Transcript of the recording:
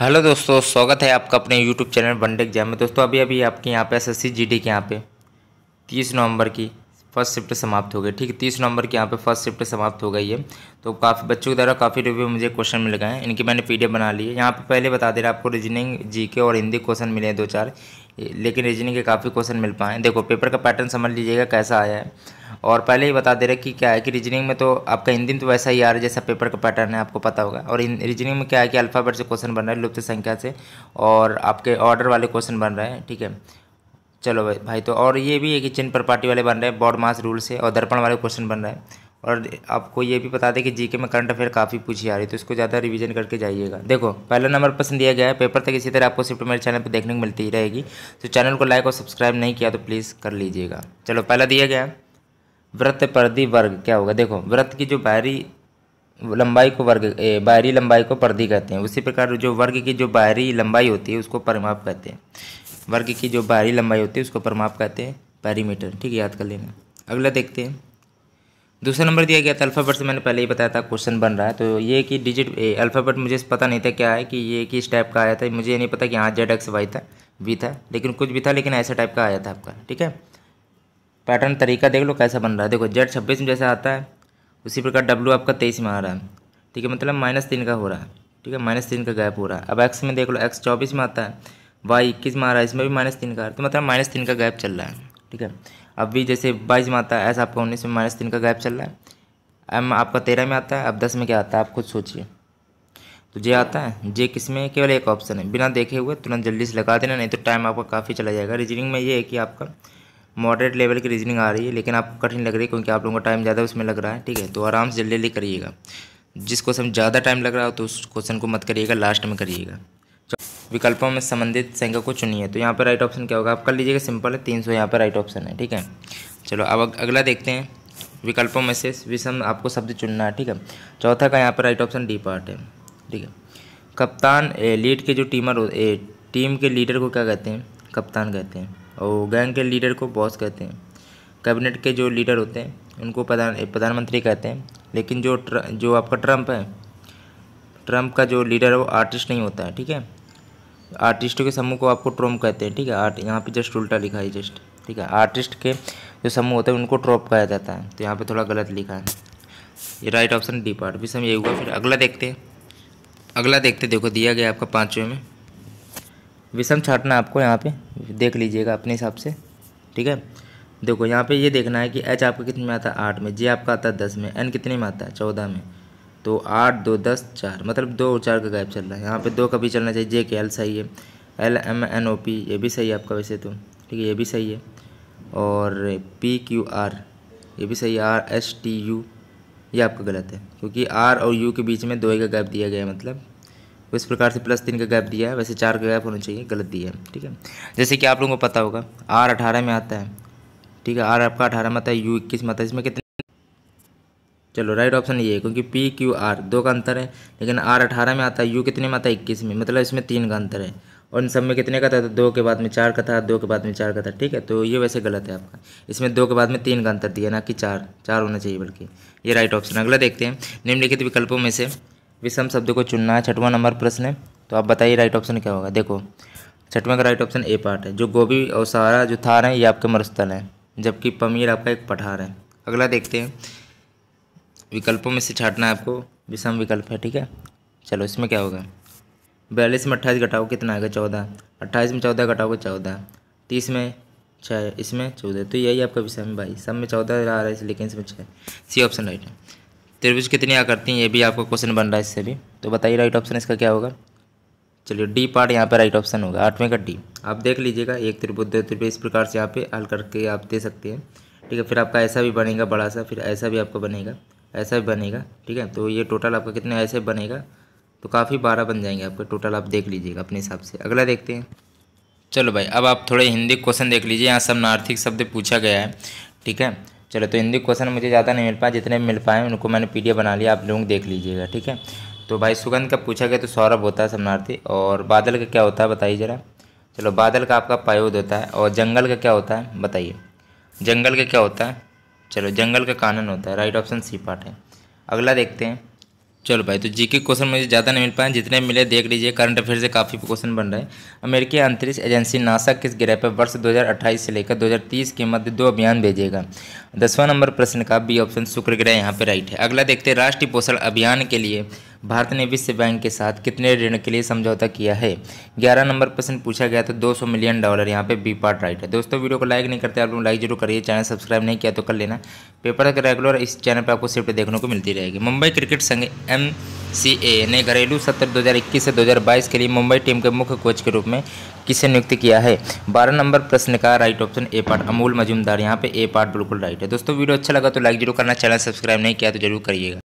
hello दोस्तों स्वागत है आपका अपने यूट्यूब चैनल वनडे एग्जाम में दोस्तों अभी अभी आपके यहाँ पे एसएससी जीडी के यहाँ पे तीस नवंबर की फर्स्ट शिफ्ट समाप्त हो गई ठीक है तीस नवंबर की यहाँ पे फर्स्ट शिफ्ट समाप्त हो गई है तो काफ़ी बच्चों के द्वारा काफ़ी रिव्यू मुझे क्वेश्चन मिल गए हैं इनकी मैंने पी बना ली है यहाँ पर पहले बता दे रहा आपको रीजनिंग जी और हिंदी क्वेश्चन मिले हैं दो चार लेकिन रीजनिंग के काफ़ी क्वेश्चन मिल पाए देखो पेपर का पैटर्न समझ लीजिएगा कैसा आया है और पहले ही बता दे रहे कि क्या है कि रीजनिंग में तो आपका हिंदी तो वैसा ही आ रहा है जैसा पेपर का पैटर्न है आपको पता होगा और रीजनिंग में क्या है कि अल्फ़ाबेट से क्वेश्चन बन रहा है लुप्त संख्या से और आपके ऑर्डर वाले क्वेश्चन बन रहे हैं ठीक है चलो भाई भाई तो और ये भी है कि चिन्ह प्रपाटी वाले बन रहे हैं बॉड मास रूल से और दर्पण वाले क्वेश्चन बन रहे हैं और आपको ये भी बता दें कि जीके में करंट अफेयर काफ़ी पूछी आ रही है तो इसको ज़्यादा रिवीजन करके जाइएगा देखो पहला नंबर पसंद दिया गया है पेपर तक इसी तरह आपको सिर्फ मेरे चैनल पर देखने को मिलती ही रहेगी तो चैनल को लाइक और सब्सक्राइब नहीं किया तो प्लीज़ कर लीजिएगा चलो पहला दिया गया है व्रत परदी वर्ग क्या होगा देखो व्रत की जो बाहरी लंबाई को वर्ग बाहरी लंबाई को परदी कहते हैं उसी प्रकार जो वर्ग की जो बाहरी लंबाई होती है उसको परमाप कहते हैं वर्ग की जो बाहरी लंबाई होती है उसको परमाप कहते हैं पैरीमीटर ठीक है याद कर लेना अगला देखते हैं दूसरा नंबर दिया गया था अल्फ़ाबेट से मैंने पहले ही बताया था क्वेश्चन बन रहा है तो ये कि डिजिट अल्फ़ाबेट मुझे पता नहीं था क्या है कि ये किस टाइप का आया था मुझे नहीं पता कि हाँ जेड एक्स वाई था वी था लेकिन कुछ भी था लेकिन ऐसा टाइप का आया था आपका ठीक है पैटर्न तरीका देख लो कैसा बन रहा है देखो जेड छब्बीस में जैसा आता है उसी प्रकार डब्ल्यू आपका तेईस में आ रहा है ठीक है मतलब माइनस तीन का हो रहा है ठीक है माइनस तीन का गैप हो रहा है अब एक्स में देख लो एक्स चौबीस में आता है वाई इक्कीस में आ रहा है इसमें भी माइनस तीन का तो मतलब माइनस तीन का गैप चल रहा है ठीक है अब भी जैसे बाईस में आता है ऐसा आपका उन्नीस में माइनस तीन का गैप चल रहा है एम आपका तेरह में आता है अब दस में क्या आता है आप खुद सोचिए तो जे आता है जे किस में केवल एक ऑप्शन है बिना देखे हुए तुरंत जल्दी से लगा देना नहीं तो टाइम आपका काफ़ी चला जाएगा रीजनिंग में ये है कि आपका मॉडरेट लेवल की रीजनिंग आ रही है लेकिन आपको कठिन लग रही है क्योंकि आप लोगों का टाइम ज़्यादा उसमें लग रहा है ठीक है तो आराम से जल्दी जल्दी करिएगा जिस क्वेश्चन ज़्यादा टाइम लग रहा हो तो उस क्वेश्चन को मत करिएगा लास्ट में करिएगा विकल्पों में संबंधित संख्या को चुनिए तो यहाँ पर राइट ऑप्शन क्या होगा आप कर लीजिएगा सिंपल है तीन सौ यहाँ पर राइट ऑप्शन है ठीक है चलो अब अगला देखते हैं विकल्पों में से विषम आपको शब्द चुनना है ठीक है चौथा का यहाँ पर राइट ऑप्शन डी पार्ट है ठीक है कप्तान लीड के जो टीमर हो टीम के लीडर को क्या कहते हैं कप्तान कहते हैं और गैंग के लीडर को बॉस कहते हैं कैबिनेट के जो लीडर होते हैं उनको प्रधान प्रधानमंत्री कहते हैं लेकिन जो ट्र, जो आपका ट्रंप है ट्रंप का जो लीडर है वो आर्टिस्ट नहीं होता है ठीक है आर्टिस्टों के समूह को आपको ट्रोम कहते हैं ठीक है आर्ट यहाँ पे जस्ट उल्टा लिखा है जस्ट ठीक है आर्टिस्ट के जो समूह होते हैं उनको ट्रोप कहा जाता है तो यहाँ पे थोड़ा गलत लिखा है ये राइट ऑप्शन डी पार्ट भी ये हुआ फिर अगला देखते हैं अगला देखते देखो दिया गया आपका पाँचवें में विषम छाटना आपको यहाँ पे देख लीजिएगा अपने हिसाब से ठीक है देखो यहाँ पे ये देखना है कि एच आपका कितने में आता है आठ में जे आपका आता है दस में एन कितने में आता है चौदह में तो आठ दो दस चार मतलब दो और चार का गैप चल रहा है यहाँ पे दो का भी चलना चाहिए जे के एल सही है L M N O P ये भी सही है आपका वैसे तो ठीक है ये भी सही है और पी क्यू आर ये भी सही है आर एस टी यू ये आपका गलत है क्योंकि आर और यू के बीच में दो ही का गैप दिया गया है मतलब तो इस प्रकार से प्लस तीन का गैप दिया है वैसे चार का गैप होना चाहिए गलत दिया है ठीक है जैसे कि आप लोगों को पता होगा आर अठारह में आता है ठीक है आर आपका अठारह में आता है यू इक्कीस में आता है इसमें कितने चलो राइट ऑप्शन ये है क्योंकि पी क्यू आर दो का अंतर है लेकिन आर अठारह में आता है यू कितने में आता है इक्कीस में मतलब इसमें तीन का अंतर है और इन सब में कितने का था तो दो के बाद में चार का था दो के बाद में चार का था ठीक है तो ये वैसे गलत है आपका इसमें दो के बाद में तीन का अंतर दिया ना कि चार चार होना चाहिए बल्कि ये राइट ऑप्शन अगला देखते हैं निम्नलिखित विकल्पों में से विषम शब्द को चुनना है छठवां नंबर प्रश्न है तो आप बताइए राइट ऑप्शन क्या होगा देखो छठवां का राइट ऑप्शन ए पार्ट है जो गोभी और सहारा जो थार है ये आपके मरुस्थल है जबकि पमीर आपका एक पठार है अगला देखते हैं विकल्पों में से छाटना है आपको विषम विकल्प है ठीक है चलो इसमें क्या होगा बयालीस में अट्ठाईस घटाओ कितना आएगा चौदह अट्ठाईस में चौदह घटाओगे तो चौदह तीस में छः इसमें चौदह तो यही आपका विषय में भाई सब में चौदह आ रहा है लेकिन इसमें छः सी ऑप्शन राइट है त्रिभुज कितनी करती हैं ये भी आपका क्वेश्चन बन रहा है इससे भी तो बताइए राइट ऑप्शन इसका क्या होगा चलिए डी पार्ट यहाँ पर राइट ऑप्शन होगा आठवें का डी आप देख लीजिएगा एक त्रिभुज दो त्रिभुज इस प्रकार से यहाँ पे हल करके आप दे सकते हैं ठीक है फिर आपका ऐसा भी बनेगा बड़ा सा फिर ऐसा भी आपका बनेगा ऐसा भी बनेगा ठीक है तो ये टोटल आपका कितने ऐसे बनेगा तो काफ़ी बारह बन जाएंगे आपका टोटल आप देख लीजिएगा अपने हिसाब से अगला देखते हैं चलो भाई अब आप थोड़े हिंदी क्वेश्चन देख लीजिए यहाँ नार्थिक शब्द पूछा गया है ठीक है चलो तो हिंदी क्वेश्चन मुझे ज़्यादा नहीं मिल पाया जितने भी मिल पाए उनको मैंने पी बना लिया आप लोग देख लीजिएगा ठीक है तो भाई सुगंध का पूछा गया तो सौरभ होता है समनार्थी और बादल का क्या होता है बताइए ज़रा चलो बादल का आपका पायोद होता है और जंगल का क्या होता है बताइए जंगल का क्या होता है चलो जंगल का कानन होता है राइट ऑप्शन सी पार्ट है अगला देखते हैं चलो भाई तो जीके क्वेश्चन मुझे ज़्यादा नहीं मिल पाए जितने मिले देख लीजिए करंट अफेयर से काफ़ी क्वेश्चन बन रहे हैं अमेरिकी अंतरिक्ष एजेंसी नासा किस ग्रह पर वर्ष 2028 से लेकर 2030 के मध्य दो अभियान भेजेगा दसवां नंबर प्रश्न का बी ऑप्शन शुक्र ग्रह यहाँ पर राइट है अगला देखते हैं राष्ट्रीय पोषण अभियान के लिए भारत ने विश्व बैंक के साथ कितने ऋण के लिए समझौता किया है ग्यारह नंबर प्रश्न पूछा गया तो 200 मिलियन डॉलर यहाँ पे बी पार्ट राइट है दोस्तों वीडियो को लाइक नहीं करते आप लोग लाइक जरूर करिए चैनल सब्सक्राइब नहीं किया तो कर लेना पेपर का रेगुलर इस चैनल पर आपको सिर्फ देखने को मिलती रहेगी मुंबई क्रिकेट संघ एम सी ने घरेलू सत्र 2021 से 2022 के लिए मुंबई टीम के मुख्य कोच के रूप में किसे नियुक्त किया है बारह नंबर प्रश्न का right option A part Amol Muzumdar यहाँ पे ए पार्ट बिल्कुल राइट है दोस्तों वीडियो अच्छा लगा तो लाइक जरूर करना चैनल सब्सक्राइब नहीं किया तो जरूर करिएगा